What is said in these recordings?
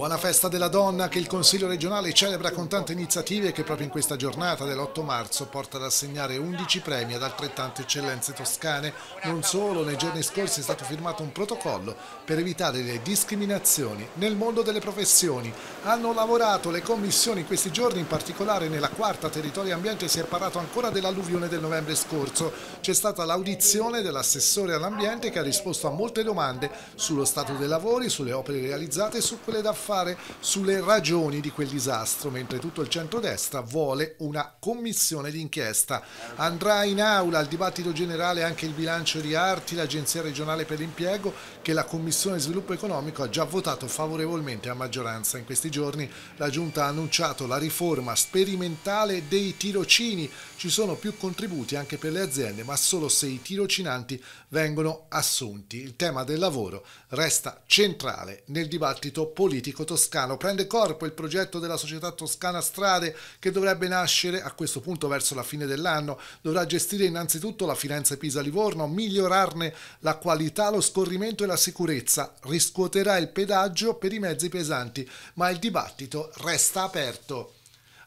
Buona festa della donna che il Consiglio regionale celebra con tante iniziative che proprio in questa giornata dell'8 marzo porta ad assegnare 11 premi ad altrettante eccellenze toscane. Non solo, nei giorni scorsi è stato firmato un protocollo per evitare le discriminazioni nel mondo delle professioni. Hanno lavorato le commissioni in questi giorni, in particolare nella quarta territorio ambiente si è parlato ancora dell'alluvione del novembre scorso. C'è stata l'audizione dell'assessore all'ambiente che ha risposto a molte domande sullo stato dei lavori, sulle opere realizzate e su quelle da fare fare sulle ragioni di quel disastro, mentre tutto il centrodestra vuole una commissione d'inchiesta. Andrà in aula al dibattito generale anche il bilancio di Arti, l'Agenzia regionale per l'impiego, che la Commissione Sviluppo Economico ha già votato favorevolmente a maggioranza. In questi giorni la Giunta ha annunciato la riforma sperimentale dei tirocini. Ci sono più contributi anche per le aziende, ma solo se i tirocinanti vengono assunti. Il tema del lavoro resta centrale nel dibattito politico toscano. Prende corpo il progetto della società toscana Strade che dovrebbe nascere a questo punto verso la fine dell'anno. Dovrà gestire innanzitutto la Firenze-Pisa-Livorno, migliorarne la qualità, lo scorrimento e la sicurezza. Riscuoterà il pedaggio per i mezzi pesanti, ma il dibattito resta aperto.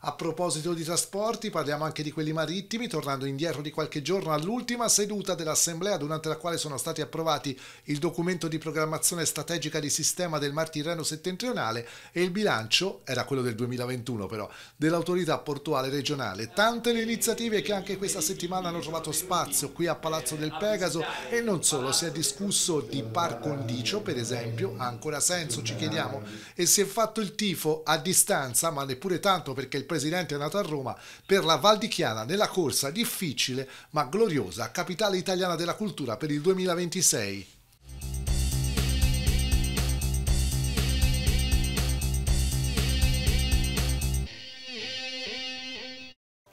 A proposito di trasporti, parliamo anche di quelli marittimi, tornando indietro di qualche giorno all'ultima seduta dell'Assemblea durante la quale sono stati approvati il documento di programmazione strategica di sistema del Mar Tirreno settentrionale e il bilancio, era quello del 2021 però, dell'autorità portuale regionale. Tante le iniziative che anche questa settimana hanno trovato spazio qui a Palazzo del Pegaso e non solo, si è discusso di par condicio, per esempio, ha ancora senso, ci chiediamo, e si è fatto il tifo a distanza, ma neppure tanto perché il presidente è nato a Roma, per la Valdichiana nella corsa difficile ma gloriosa Capitale Italiana della Cultura per il 2026.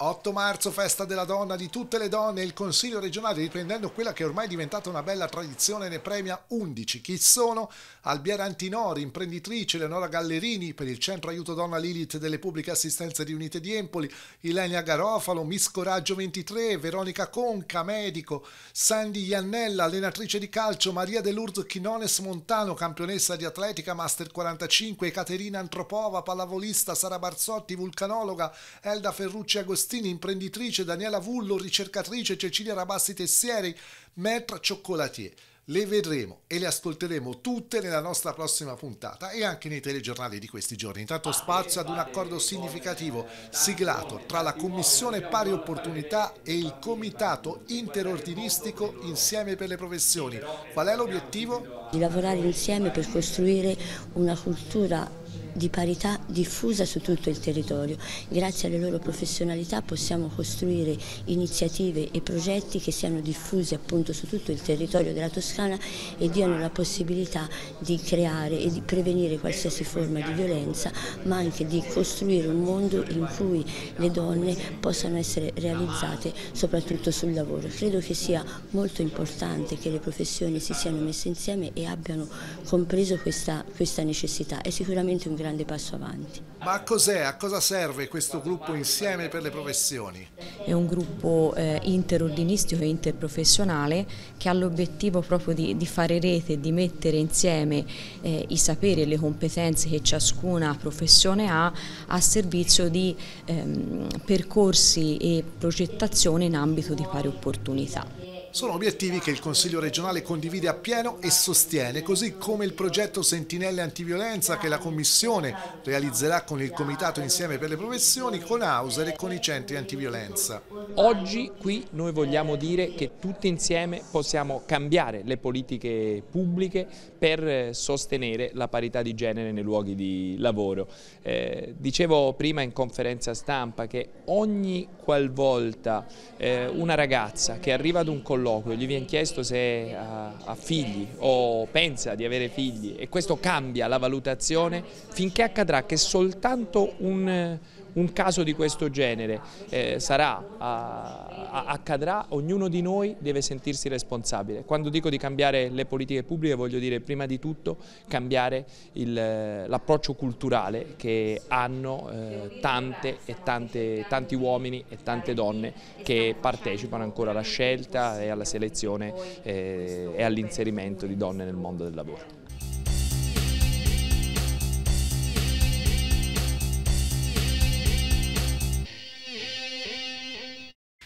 8 marzo, festa della donna di tutte le donne, il Consiglio regionale, riprendendo quella che è ormai diventata una bella tradizione, ne premia 11. Chi sono? Albiera Antinori, imprenditrice, Eleonora Gallerini per il Centro Aiuto Donna Lilith delle Pubbliche Assistenze Riunite di Empoli, Ilenia Garofalo, Miss Coraggio 23, Veronica Conca, medico, Sandy Iannella, allenatrice di calcio, Maria Delurz Chinones Montano, campionessa di atletica Master 45, Caterina Antropova, pallavolista, Sara Barzotti, vulcanologa, Elda Ferrucci Agostini, Agostini, imprenditrice, Daniela Vullo, ricercatrice, Cecilia Rabassi Tessieri, Maître Cioccolatier. Le vedremo e le ascolteremo tutte nella nostra prossima puntata e anche nei telegiornali di questi giorni. Intanto spazio ad un accordo significativo siglato tra la Commissione Pari Opportunità e il Comitato Interordinistico Insieme per le Professioni. Qual è l'obiettivo? Di lavorare insieme per costruire una cultura di parità diffusa su tutto il territorio. Grazie alle loro professionalità possiamo costruire iniziative e progetti che siano diffusi appunto su tutto il territorio della Toscana e diano la possibilità di creare e di prevenire qualsiasi forma di violenza, ma anche di costruire un mondo in cui le donne possano essere realizzate soprattutto sul lavoro. Credo che sia molto importante che le professioni si siano messe insieme e abbiano compreso questa, questa necessità. È sicuramente un grande passo avanti. Ma cos'è, a cosa serve questo gruppo insieme per le professioni? È un gruppo eh, interordinistico e interprofessionale che ha l'obiettivo proprio di, di, fare rete, di mettere insieme eh, i saperi e le competenze che ciascuna professione ha a servizio di ehm, percorsi e progettazione in ambito di pari opportunità. Sono obiettivi che il Consiglio regionale condivide appieno e sostiene, così come il progetto Sentinelle Antiviolenza che la Commissione realizzerà con il Comitato Insieme per le Professioni, con Hauser e con i centri antiviolenza. Oggi qui noi vogliamo dire che tutti insieme possiamo cambiare le politiche pubbliche per eh, sostenere la parità di genere nei luoghi di lavoro. Eh, dicevo prima in conferenza stampa che ogni qualvolta eh, una ragazza che arriva ad un colloquio colloquio gli viene chiesto se ha, eh, ha figli o pensa di avere figli e questo cambia la valutazione finché accadrà che soltanto un un caso di questo genere eh, sarà, a, accadrà, ognuno di noi deve sentirsi responsabile. Quando dico di cambiare le politiche pubbliche voglio dire prima di tutto cambiare l'approccio culturale che hanno eh, tante e tante, tanti uomini e tante donne che partecipano ancora alla scelta e alla selezione eh, e all'inserimento di donne nel mondo del lavoro.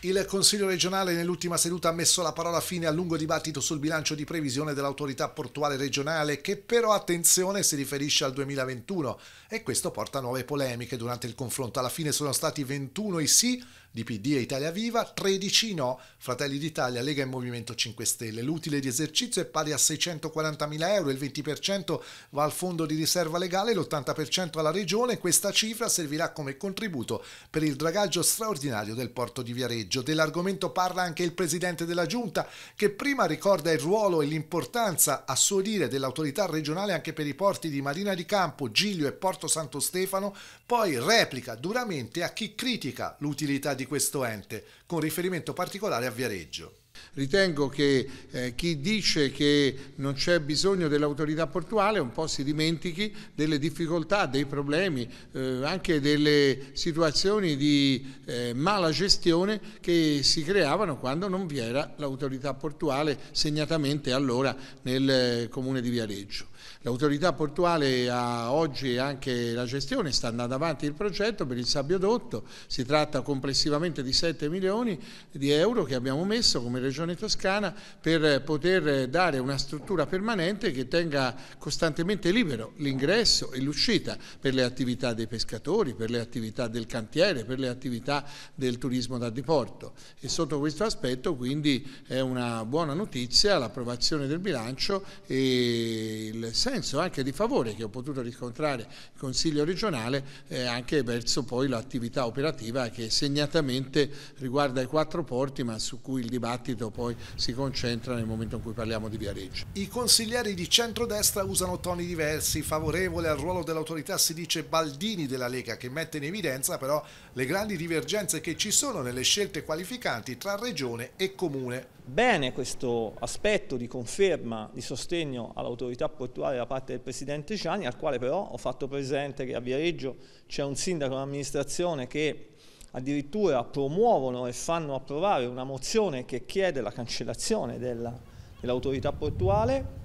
Il Consiglio regionale nell'ultima seduta ha messo la parola fine al lungo dibattito sul bilancio di previsione dell'autorità portuale regionale che però attenzione si riferisce al 2021 e questo porta a nuove polemiche. Durante il confronto alla fine sono stati 21 i sì, di PD e Italia Viva, 13 no, Fratelli d'Italia, Lega e Movimento 5 Stelle. L'utile di esercizio è pari a 640.000 euro, il 20% va al fondo di riserva legale, l'80% alla regione. Questa cifra servirà come contributo per il dragaggio straordinario del porto di Viareggio. Dell'argomento parla anche il presidente della Giunta, che prima ricorda il ruolo e l'importanza, a suo dire, dell'autorità regionale anche per i porti di Marina di Campo, Giglio e Porto Santo Stefano, poi replica duramente a chi critica l'utilità di di questo ente, con riferimento particolare a Viareggio. Ritengo che eh, chi dice che non c'è bisogno dell'autorità portuale un po' si dimentichi delle difficoltà, dei problemi, eh, anche delle situazioni di eh, mala gestione che si creavano quando non vi era l'autorità portuale, segnatamente allora nel eh, comune di Viareggio. L'autorità portuale ha oggi anche la gestione, sta andando avanti il progetto per il sabbiodotto, si tratta complessivamente di 7 milioni di euro che abbiamo messo come Regione Toscana per poter dare una struttura permanente che tenga costantemente libero l'ingresso e l'uscita per le attività dei pescatori, per le attività del cantiere, per le attività del turismo da diporto. E sotto questo aspetto quindi è una buona notizia l'approvazione del bilancio e il senso anche di favore che ho potuto riscontrare il Consiglio regionale eh, anche verso poi l'attività operativa che segnatamente riguarda i quattro porti ma su cui il dibattito dibattito poi si concentra nel momento in cui parliamo di Viareggio. I consiglieri di centrodestra usano toni diversi, favorevole al ruolo dell'autorità si dice Baldini della Lega che mette in evidenza però le grandi divergenze che ci sono nelle scelte qualificanti tra regione e comune. Bene questo aspetto di conferma, di sostegno all'autorità portuale da parte del Presidente Ciani, al quale però ho fatto presente che a Viareggio c'è un sindaco e un'amministrazione che addirittura promuovono e fanno approvare una mozione che chiede la cancellazione dell'autorità portuale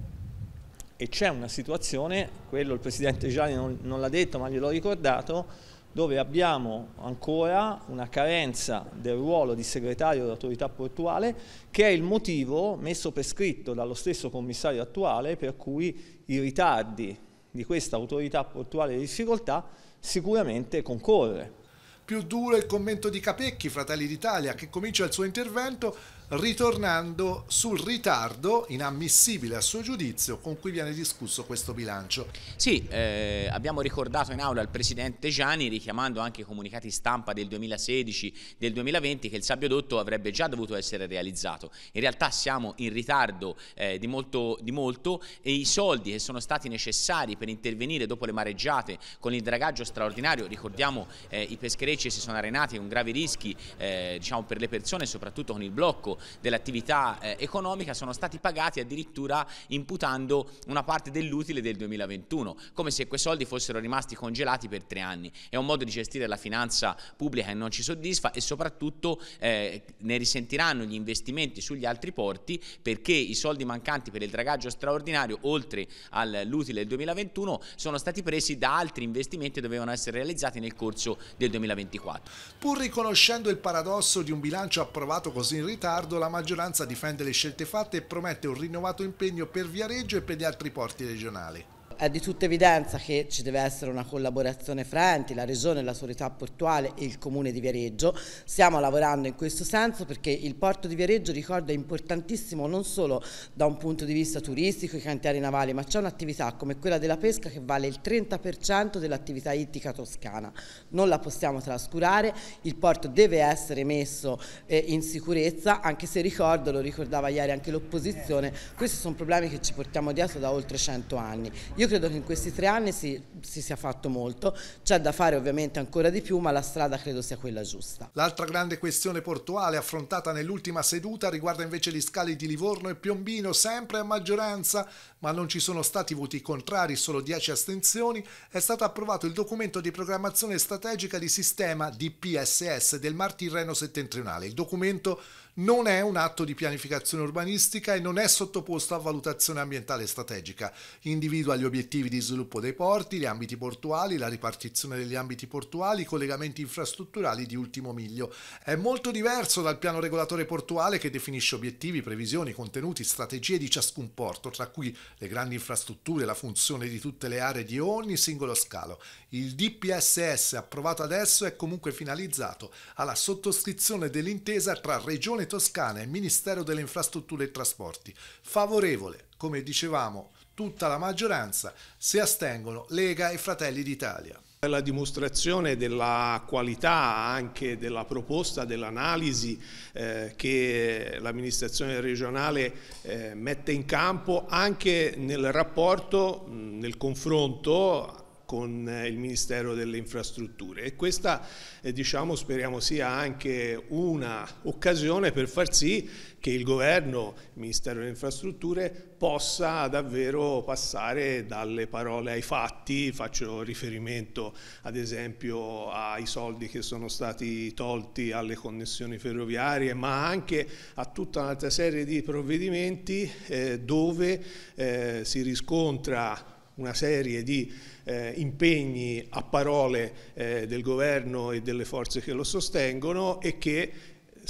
e c'è una situazione, quello il Presidente Gianni non, non l'ha detto ma gliel'ho ricordato, dove abbiamo ancora una carenza del ruolo di segretario dell'autorità portuale che è il motivo messo per scritto dallo stesso commissario attuale per cui i ritardi di questa autorità portuale di difficoltà sicuramente concorrono più duro il commento di Capecchi, Fratelli d'Italia, che comincia il suo intervento ritornando sul ritardo inammissibile a suo giudizio con cui viene discusso questo bilancio. Sì, eh, abbiamo ricordato in aula il Presidente Gianni richiamando anche i comunicati stampa del 2016, del 2020 che il sabbiodotto avrebbe già dovuto essere realizzato. In realtà siamo in ritardo eh, di, molto, di molto e i soldi che sono stati necessari per intervenire dopo le mareggiate con il dragaggio straordinario, ricordiamo eh, i pescherecci si sono arenati con gravi rischi eh, diciamo, per le persone soprattutto con il blocco dell'attività eh, economica sono stati pagati addirittura imputando una parte dell'utile del 2021, come se quei soldi fossero rimasti congelati per tre anni. È un modo di gestire la finanza pubblica che non ci soddisfa e soprattutto eh, ne risentiranno gli investimenti sugli altri porti perché i soldi mancanti per il dragaggio straordinario, oltre all'utile del 2021, sono stati presi da altri investimenti che dovevano essere realizzati nel corso del 2024. Pur riconoscendo il paradosso di un bilancio approvato così in ritardo, riguardo la maggioranza difende le scelte fatte e promette un rinnovato impegno per Viareggio e per gli altri porti regionali è di tutta evidenza che ci deve essere una collaborazione fra enti, la Regione, la Solità Portuale e il Comune di Viareggio. Stiamo lavorando in questo senso perché il porto di Viareggio, ricordo, è importantissimo non solo da un punto di vista turistico, i cantieri navali, ma c'è un'attività come quella della pesca che vale il 30% dell'attività ittica toscana. Non la possiamo trascurare, il porto deve essere messo eh, in sicurezza, anche se ricordo, lo ricordava ieri anche l'opposizione, questi sono problemi che ci portiamo dietro da oltre 100 anni. Io credo che in questi tre anni si, si sia fatto molto, c'è da fare ovviamente ancora di più, ma la strada credo sia quella giusta. L'altra grande questione portuale affrontata nell'ultima seduta riguarda invece gli scali di Livorno e Piombino, sempre a maggioranza ma non ci sono stati voti contrari, solo 10 astensioni, è stato approvato il documento di programmazione strategica di sistema di PSS del Mar Tirreno settentrionale. Il documento non è un atto di pianificazione urbanistica e non è sottoposto a valutazione ambientale strategica. Individua gli obiettivi di sviluppo dei porti, gli ambiti portuali, la ripartizione degli ambiti portuali, i collegamenti infrastrutturali di ultimo miglio. È molto diverso dal piano regolatore portuale che definisce obiettivi, previsioni, contenuti, strategie di ciascun porto, tra cui le grandi infrastrutture, la funzione di tutte le aree di ogni singolo scalo. Il DPSS approvato adesso è comunque finalizzato alla sottoscrizione dell'intesa tra Regione Toscana e Ministero delle Infrastrutture e Trasporti, favorevole, come dicevamo, tutta la maggioranza, si astengono Lega e Fratelli d'Italia. La dimostrazione della qualità anche della proposta, dell'analisi eh, che l'amministrazione regionale eh, mette in campo anche nel rapporto, nel confronto con eh, il Ministero delle Infrastrutture e questa eh, diciamo, speriamo sia anche un'occasione per far sì che il governo, il Ministero delle Infrastrutture possa davvero passare dalle parole ai fatti, faccio riferimento ad esempio ai soldi che sono stati tolti alle connessioni ferroviarie ma anche a tutta un'altra serie di provvedimenti eh, dove eh, si riscontra una serie di eh, impegni a parole eh, del governo e delle forze che lo sostengono e che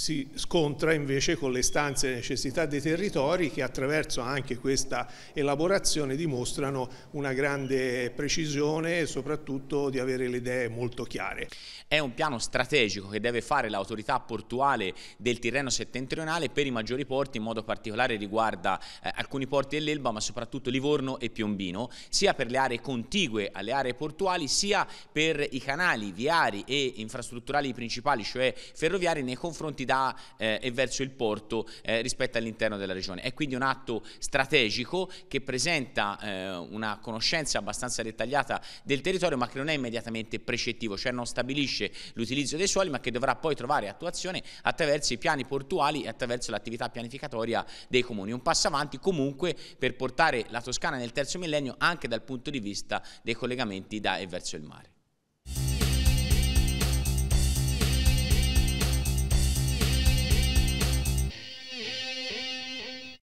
si scontra invece con le stanze e necessità dei territori che attraverso anche questa elaborazione dimostrano una grande precisione e soprattutto di avere le idee molto chiare. È un piano strategico che deve fare l'autorità portuale del Tirreno settentrionale per i maggiori porti, in modo particolare riguarda eh, alcuni porti dell'Elba ma soprattutto Livorno e Piombino, sia per le aree contigue alle aree portuali sia per i canali viari e infrastrutturali principali, cioè ferroviari nei confronti dà eh, e verso il porto eh, rispetto all'interno della regione. È quindi un atto strategico che presenta eh, una conoscenza abbastanza dettagliata del territorio ma che non è immediatamente precettivo, cioè non stabilisce l'utilizzo dei suoli ma che dovrà poi trovare attuazione attraverso i piani portuali e attraverso l'attività pianificatoria dei comuni. Un passo avanti comunque per portare la Toscana nel terzo millennio anche dal punto di vista dei collegamenti da e verso il mare.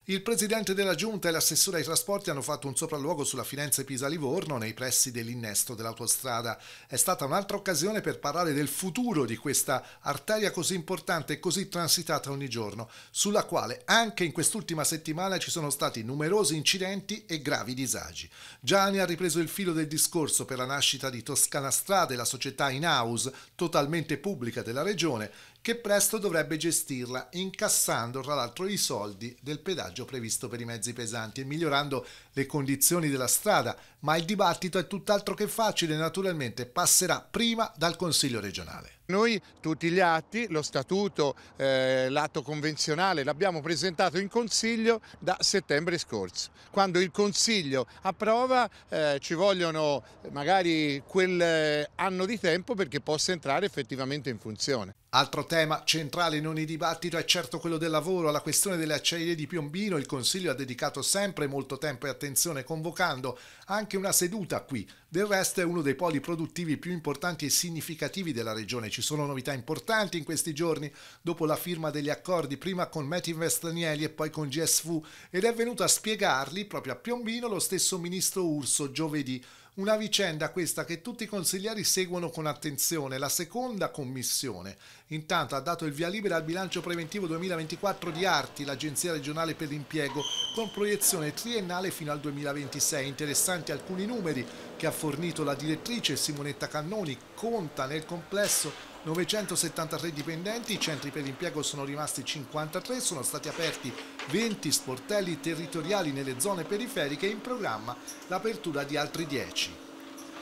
Il presidente della giunta e l'assessore ai trasporti hanno fatto un sopralluogo sulla Firenze Pisa-Livorno nei pressi dell'innesto dell'autostrada. È stata un'altra occasione per parlare del futuro di questa arteria così importante e così transitata ogni giorno, sulla quale anche in quest'ultima settimana ci sono stati numerosi incidenti e gravi disagi. Gianni ha ripreso il filo del discorso per la nascita di Toscana Strade, la società in house totalmente pubblica della regione, che presto dovrebbe gestirla incassando tra l'altro i soldi del pedaggio passaggio previsto per i mezzi pesanti e migliorando le condizioni della strada ma il dibattito è tutt'altro che facile, naturalmente passerà prima dal Consiglio regionale. Noi tutti gli atti, lo statuto, eh, l'atto convenzionale l'abbiamo presentato in Consiglio da settembre scorso. Quando il Consiglio approva eh, ci vogliono magari quel eh, anno di tempo perché possa entrare effettivamente in funzione. Altro tema centrale in ogni dibattito è certo quello del lavoro. Alla questione delle acciaierie di Piombino il Consiglio ha dedicato sempre molto tempo e attenzione convocando anche anche una seduta qui. Del resto è uno dei poli produttivi più importanti e significativi della regione. Ci sono novità importanti in questi giorni dopo la firma degli accordi prima con Metinvest Danieli e poi con GSV ed è venuto a spiegarli proprio a Piombino lo stesso ministro Urso giovedì. Una vicenda questa che tutti i consiglieri seguono con attenzione. La seconda commissione intanto ha dato il via libera al bilancio preventivo 2024 di Arti, l'Agenzia regionale per l'impiego, con proiezione triennale fino al 2026. Interessanti alcuni numeri che ha fornito la direttrice Simonetta Cannoni, conta nel complesso 973 dipendenti, i centri per l'impiego sono rimasti 53, sono stati aperti 20 sportelli territoriali nelle zone periferiche e in programma l'apertura di altri 10.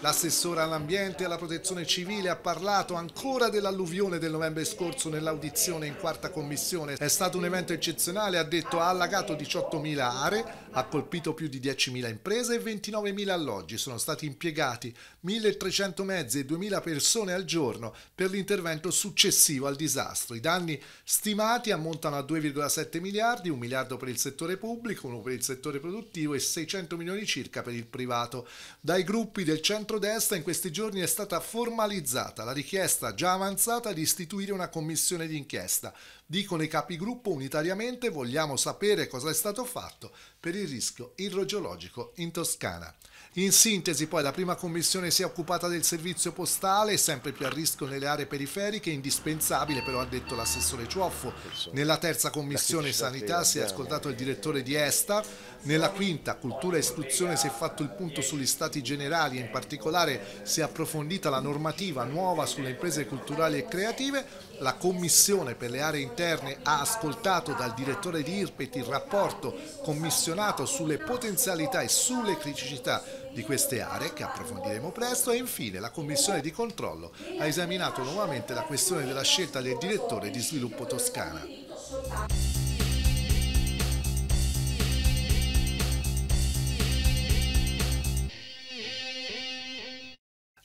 L'assessore all'ambiente e alla protezione civile ha parlato ancora dell'alluvione del novembre scorso nell'audizione in quarta commissione. È stato un evento eccezionale, ha detto ha allagato 18.000 aree, ha colpito più di 10.000 imprese e 29.000 alloggi. Sono stati impiegati 1.300 mezzi e 2.000 persone al giorno per l'intervento successivo al disastro. I danni stimati ammontano a 2,7 miliardi, 1 miliardo per il settore pubblico, 1 per il settore produttivo e 600 milioni circa per il privato. Dai gruppi del centrodestra in questi giorni è stata formalizzata la richiesta già avanzata di istituire una commissione d'inchiesta. Dicono i capigruppo unitariamente vogliamo sapere cosa è stato fatto per il rischio idrogeologico in Toscana. In sintesi poi la prima commissione si è occupata del servizio postale, sempre più a rischio nelle aree periferiche, indispensabile però ha detto l'assessore Cioffo. Nella terza commissione sanità si è ascoltato il direttore di Esta, nella quinta cultura e istruzione si è fatto il punto sugli stati generali e in particolare si è approfondita la normativa nuova sulle imprese culturali e creative la Commissione per le aree interne ha ascoltato dal direttore di Irpet il rapporto commissionato sulle potenzialità e sulle criticità di queste aree che approfondiremo presto e infine la Commissione di controllo ha esaminato nuovamente la questione della scelta del direttore di sviluppo Toscana.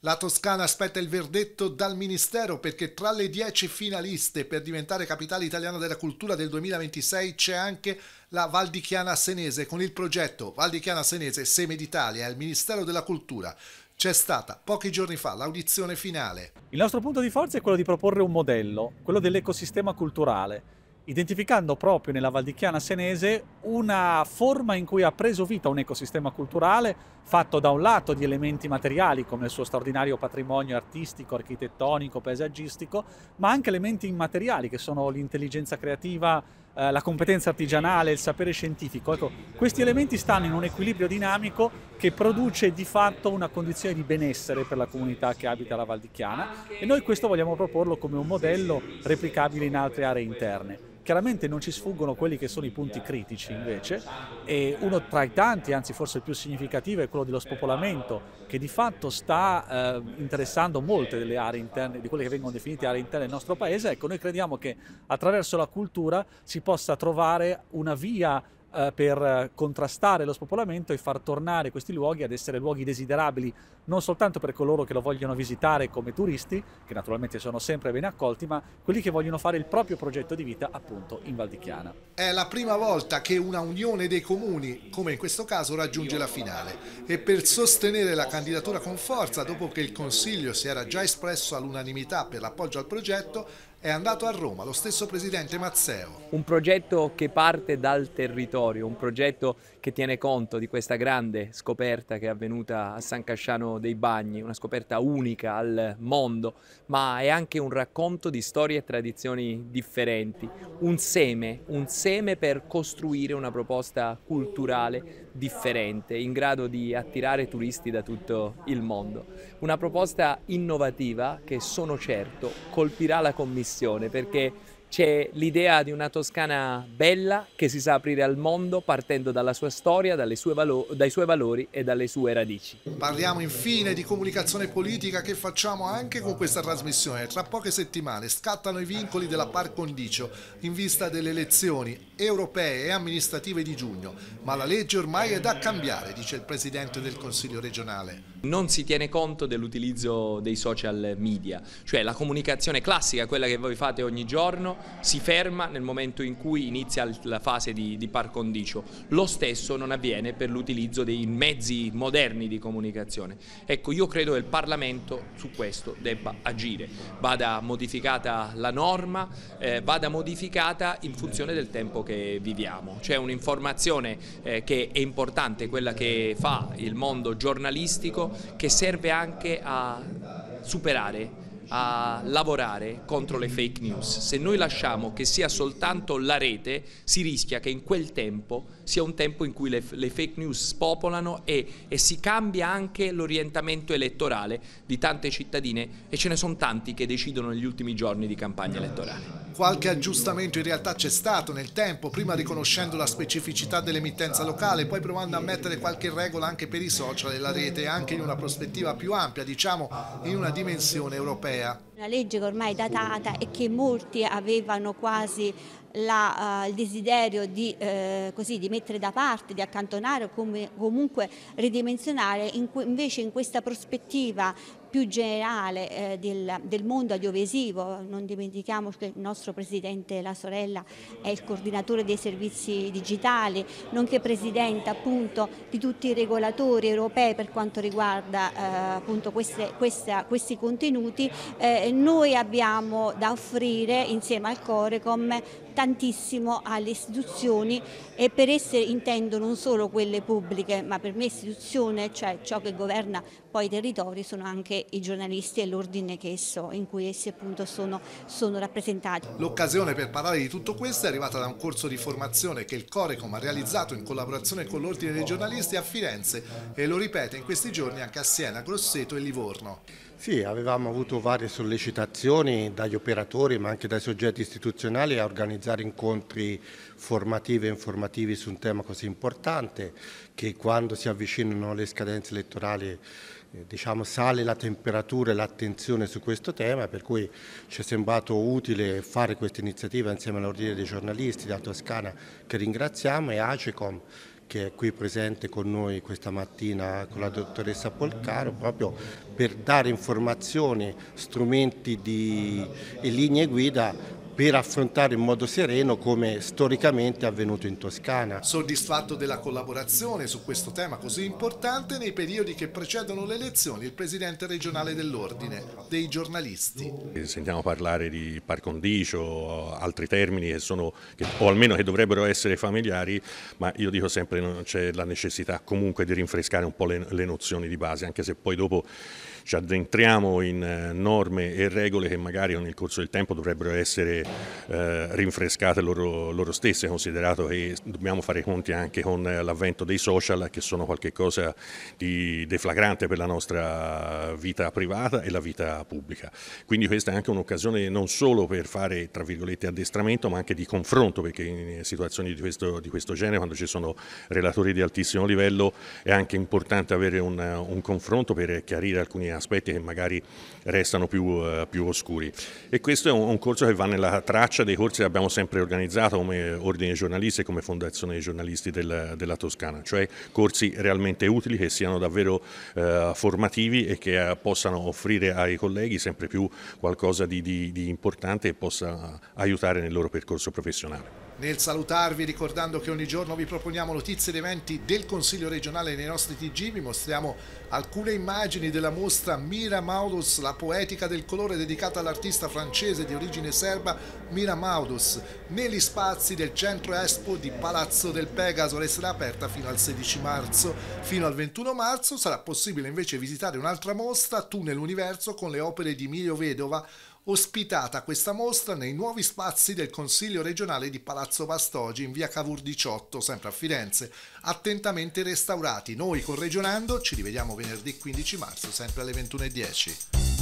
La Toscana aspetta il verdetto dal Ministero perché tra le dieci finaliste per diventare capitale italiana della cultura del 2026 c'è anche la Valdichiana Senese con il progetto Valdichiana Senese Seme d'Italia al Ministero della Cultura. C'è stata pochi giorni fa l'audizione finale. Il nostro punto di forza è quello di proporre un modello, quello dell'ecosistema culturale identificando proprio nella Valdichiana senese una forma in cui ha preso vita un ecosistema culturale fatto da un lato di elementi materiali come il suo straordinario patrimonio artistico, architettonico, paesaggistico, ma anche elementi immateriali che sono l'intelligenza creativa, eh, la competenza artigianale, il sapere scientifico. Ecco, questi elementi stanno in un equilibrio dinamico che produce di fatto una condizione di benessere per la comunità che abita la Valdichiana e noi questo vogliamo proporlo come un modello replicabile in altre aree interne. Chiaramente non ci sfuggono quelli che sono i punti critici invece e uno tra i tanti, anzi forse il più significativo, è quello dello spopolamento che di fatto sta eh, interessando molte delle aree interne, di quelle che vengono definite aree interne del nostro paese. Ecco, noi crediamo che attraverso la cultura si possa trovare una via eh, per contrastare lo spopolamento e far tornare questi luoghi ad essere luoghi desiderabili non soltanto per coloro che lo vogliono visitare come turisti, che naturalmente sono sempre ben accolti, ma quelli che vogliono fare il proprio progetto di vita appunto in Valdichiana. È la prima volta che una unione dei comuni, come in questo caso, raggiunge la finale e per sostenere la candidatura con forza, dopo che il Consiglio si era già espresso all'unanimità per l'appoggio al progetto, è andato a Roma lo stesso presidente Mazzeo. Un progetto che parte dal territorio, un progetto che tiene conto di questa grande scoperta che è avvenuta a San Casciano dei Bagni, una scoperta unica al mondo, ma è anche un racconto di storie e tradizioni differenti, un seme, un seme per costruire una proposta culturale differente, in grado di attirare turisti da tutto il mondo. Una proposta innovativa che sono certo colpirà la Commissione perché c'è l'idea di una Toscana bella che si sa aprire al mondo partendo dalla sua storia, sue dai suoi valori e dalle sue radici. Parliamo infine di comunicazione politica che facciamo anche con questa trasmissione. Tra poche settimane scattano i vincoli della par condicio in vista delle elezioni europee e amministrative di giugno, ma la legge ormai è da cambiare, dice il Presidente del Consiglio regionale. Non si tiene conto dell'utilizzo dei social media, cioè la comunicazione classica, quella che voi fate ogni giorno, si ferma nel momento in cui inizia la fase di, di par condicio. Lo stesso non avviene per l'utilizzo dei mezzi moderni di comunicazione. Ecco, io credo che il Parlamento su questo debba agire, vada modificata la norma, eh, vada modificata in funzione del tempo che viviamo. C'è un'informazione eh, che è importante, quella che fa il mondo giornalistico, che serve anche a superare a lavorare contro le fake news. Se noi lasciamo che sia soltanto la rete, si rischia che in quel tempo sia un tempo in cui le, le fake news spopolano e, e si cambia anche l'orientamento elettorale di tante cittadine e ce ne sono tanti che decidono negli ultimi giorni di campagna elettorale. Qualche aggiustamento in realtà c'è stato nel tempo, prima riconoscendo la specificità dell'emittenza locale, poi provando a mettere qualche regola anche per i social e la rete, anche in una prospettiva più ampia, diciamo in una dimensione europea europea. Una legge che ormai è datata e che molti avevano quasi la, uh, il desiderio di, uh, così, di, mettere da parte, di accantonare o comunque ridimensionare, in invece in questa prospettiva più generale eh, del, del, mondo audiovisivo, non dimentichiamo che il nostro presidente La Sorella è il coordinatore dei servizi digitali, nonché presidente appunto di tutti i regolatori europei per quanto riguarda eh, appunto queste, questa, questi contenuti, eh, noi abbiamo da offrire insieme al Corecom tantissimo alle istituzioni e per esse intendo non solo quelle pubbliche, ma per me istituzione, cioè ciò che governa poi i territori sono anche i giornalisti e l'ordine in cui essi appunto sono, sono rappresentati. L'occasione per parlare di tutto questo è arrivata da un corso di formazione che il Corecom ha realizzato in collaborazione con l'Ordine dei giornalisti a Firenze e lo ripete in questi giorni anche a Siena, Grosseto e Livorno. Sì, avevamo avuto varie sollecitazioni dagli operatori ma anche dai soggetti istituzionali a organizzare incontri formativi e informativi su un tema così importante che quando si avvicinano le scadenze elettorali eh, diciamo, sale la temperatura e l'attenzione su questo tema, per cui ci è sembrato utile fare questa iniziativa insieme all'Ordine dei giornalisti della Toscana, che ringraziamo, e ACECOM, che è qui presente con noi questa mattina con la dottoressa Polcaro, proprio per dare informazioni, strumenti di, e linee guida per affrontare in modo sereno come storicamente è avvenuto in Toscana. Soddisfatto della collaborazione su questo tema così importante, nei periodi che precedono le elezioni il presidente regionale dell'Ordine, dei giornalisti. Sentiamo parlare di par condicio, altri termini che sono, che, o almeno che dovrebbero essere familiari, ma io dico sempre che c'è la necessità comunque di rinfrescare un po' le, le nozioni di base, anche se poi dopo ci addentriamo in eh, norme e regole che magari nel corso del tempo dovrebbero essere eh, rinfrescate loro, loro, stesse, considerato che dobbiamo fare conti anche con eh, l'avvento dei social che sono qualcosa di deflagrante per la nostra vita privata e la vita pubblica. Quindi questa è anche un'occasione non solo per fare tra virgolette addestramento ma anche di confronto perché in situazioni di questo, di questo genere quando ci sono relatori di altissimo livello è anche importante avere un, un confronto per chiarire alcuni aspetti aspetti che magari restano più, eh, più oscuri. E questo è un, un, corso che va nella traccia dei corsi che abbiamo sempre organizzato come Ordine Giornalisti e come Fondazione dei Giornalisti del, della Toscana, cioè corsi realmente utili che siano davvero eh, formativi e che eh, possano offrire ai colleghi sempre più qualcosa di, di, di importante e possa aiutare nel loro percorso professionale. Nel salutarvi ricordando che ogni giorno vi proponiamo notizie ed eventi del Consiglio regionale nei nostri TG, vi mostriamo alcune immagini della mostra Mira Maudus, la poetica del colore dedicata all'artista francese di origine serba Mira Maudus, negli spazi del centro Expo di Palazzo del Pegaso, resterà aperta fino al 16 marzo. Fino al 21 marzo sarà possibile invece visitare un'altra mostra, Tunnel Universo, con le opere di Emilio Vedova, ospitata questa mostra nei nuovi spazi del Consiglio regionale di Palazzo Pastogi in via Cavour 18, sempre a Firenze, attentamente restaurati. Noi con Regionando ci rivediamo venerdì 15 marzo, sempre alle 21.10.